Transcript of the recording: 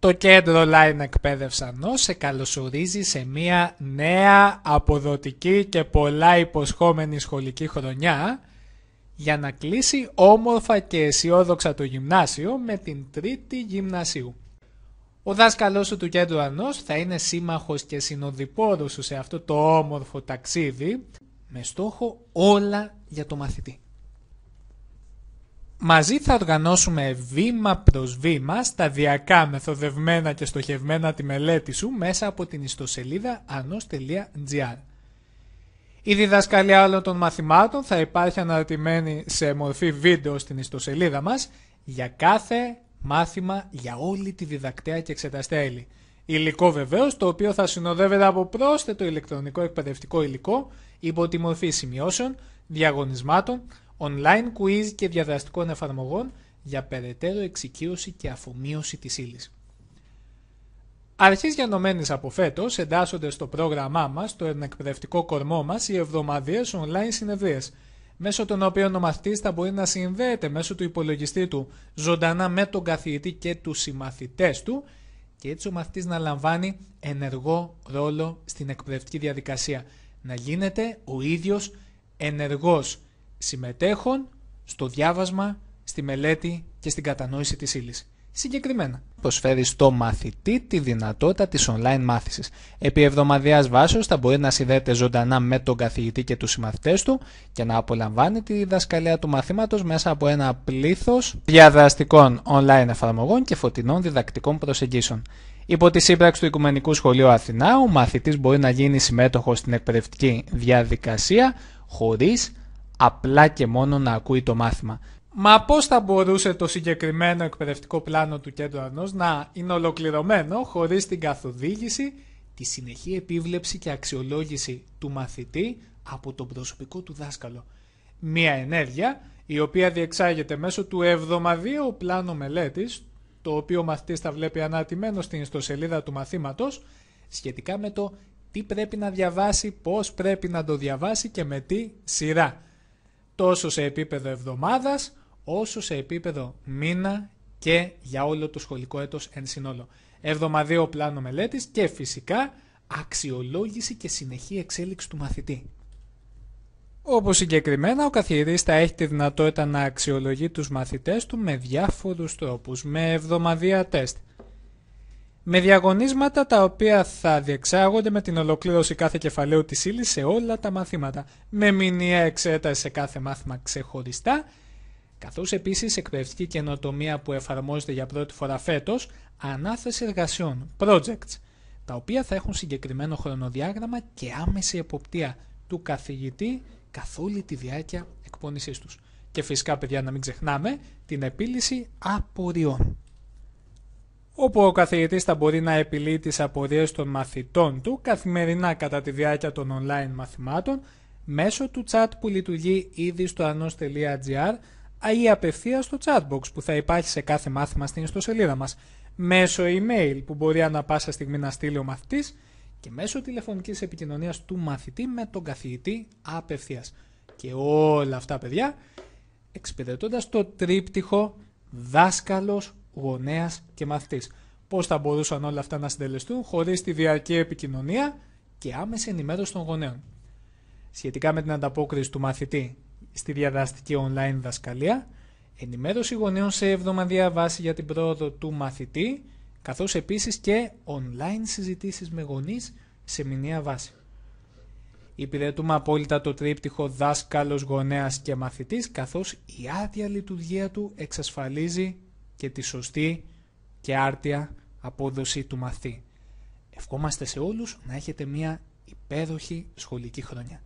Το κέντρο Line Εκπαίδευσαν σε καλωσορίζει σε μια νέα αποδοτική και πολλά υποσχόμενη σχολική χρονιά για να κλείσει όμορφα και αισιόδοξα το γυμνάσιο με την τρίτη γυμνασίου. Ο δάσκαλός σου του κέντρου Ανός θα είναι σύμμαχος και συνοδοιπόρος σου σε αυτό το όμορφο ταξίδι με στόχο όλα για το μαθητή. Μαζί θα οργανώσουμε βήμα προς βήμα, σταδιακά μεθοδευμένα και στοχευμένα τη μελέτη σου μέσα από την ιστοσελίδα anos.gr. Η διδασκαλία όλων των μαθημάτων θα υπάρχει αναρτημένη σε μορφή βίντεο στην ιστοσελίδα μας για κάθε μάθημα για όλη τη διδακτέα και εξεταστέλη. Υλικό βεβαίως, το οποίο θα συνοδεύεται από πρόσθετο ηλεκτρονικό εκπαιδευτικό υλικό υπό τη μορφή σημειώσεων, διαγωνισμάτων, online quiz και διαδραστικών εφαρμογών για περαιτέρω εξοικείωση και αφομοίωση της ύλης. Αρχής γενομένης από φέτος εντάσσονται στο πρόγραμμά μας, το εκπαιδευτικό κορμό μας, οι εβδομαδιαίες online συνεδρίες, μέσω των οποίων ο μαθητής θα μπορεί να συνδέεται μέσω του υπολογιστή του ζωντανά με τον καθηγητή και τους συμμαθητές του και έτσι ο μαθητής να λαμβάνει ενεργό ρόλο στην εκπαιδευτική διαδικασία. Να γίνεται ο ίδιος ενεργός συμμετέχων στο διάβασμα, στη μελέτη και στην κατανόηση της ύλης. Συγκεκριμένα, προσφέρει στο μαθητή τη δυνατότητα της online μάθησης. Επί εβδομαδιαίας βάσεως θα μπορεί να συνδέεται ζωντανά με τον καθηγητή και τους συμμαθητές του και να απολαμβάνει τη διδασκαλία του μαθήματος μέσα από ένα πλήθος διαδραστικών online εφαρμογών και φωτεινών διδακτικών προσεγγίσεων. Υπό τη σύμπραξη του Οικουμενικού Σχολείου Αθηνά, ο μαθητής μπορεί να γίνει συμμέτοχος στην εκπαιδευτική διαδικασία χωρίς απλά και μόνο να ακούει το μάθημα. Μα πώς θα μπορούσε το συγκεκριμένο εκπαιδευτικό πλάνο του κέντρου Αρνό να είναι ολοκληρωμένο χωρίς την καθοδήγηση, τη συνεχή επίβλεψη και αξιολόγηση του μαθητή από τον προσωπικό του δάσκαλο. Μία ενέργεια η οποία διεξάγεται μέσω του εβδομαδιαίου πλάνου μελέτης, το οποίο ο μαθητής θα βλέπει ανατημένο στην ιστοσελίδα του μαθήματος, σχετικά με το τι πρέπει να διαβάσει, πώς πρέπει να το διαβάσει και με τι σειρά τόσο σε επίπεδο εβδομάδας όσο σε επίπεδο μήνα και για όλο το σχολικό έτος εν συνόλο. Εβδομαδίο πλάνο μελέτης και φυσικά αξιολόγηση και συνεχή εξέλιξη του μαθητή. Όπως συγκεκριμένα, ο καθηγητής θα έχει τη δυνατότητα να αξιολογεί τους μαθητές του με διάφορους τρόπους, με εβδομαδία τεστ, με διαγωνίσματα τα οποία θα διεξάγονται με την ολοκλήρωση κάθε κεφαλαίου της ύλης σε όλα τα μαθήματα, με μηνιαία εξέταση σε κάθε μάθημα ξεχωριστά, καθώς επίσης εκπαιδευτική καινοτομία που εφαρμόζεται για πρώτη φορά φέτος, ανάθεση εργασιών, projects, τα οποία θα έχουν συγκεκριμένο χρονοδιάγραμμα και άμεση εποπτεία του καθηγητή καθ' όλη τη διάρκεια εκπόνησής τους. Και φυσικά, παιδιά, να μην ξεχνάμε την επίλυση απορριών όπου ο καθηγητής θα μπορεί να επιλύει τις απορίες των μαθητών του καθημερινά κατά τη διάρκεια των online μαθημάτων μέσω του chat που λειτουργεί ήδη στο anos.gr ή απευθείας στο chatbox που θα υπάρχει σε κάθε μάθημα στην ιστοσελίδα μας, μέσω email που μπορεί ανά πάσα στιγμή να στείλει ο μαθητής και μέσω τηλεφωνικής επικοινωνίας του μαθητή με τον καθηγητή απευθείας. Και όλα αυτά παιδιά εξυπηρετώντας το τρίπτυχο δάσκαλος γονέας και μαθητής. Πώς θα μπορούσαν όλα αυτά να συντελεστούν χωρίς τη διαρκή επικοινωνία και άμεση ενημέρωση των γονέων. Σχετικά με την ανταπόκριση του μαθητή στη διαδραστική online δασκαλία, ενημέρωση γονέων σε εβδομαδιαία βάση για την πρόοδο του μαθητή, καθώς επίσης και online συζητήσεις με γονείς σε μηνιαία βάση. Υπηρετούμε απόλυτα το τρίπτυχο δάσκαλος, γονέας και μαθητής, καθώς η άδεια λειτουργία του εξασφαλίζει και τη σωστή και άρτια απόδοση του μαθή. Ευχόμαστε σε όλους να έχετε μια υπέροχη σχολική χρονιά.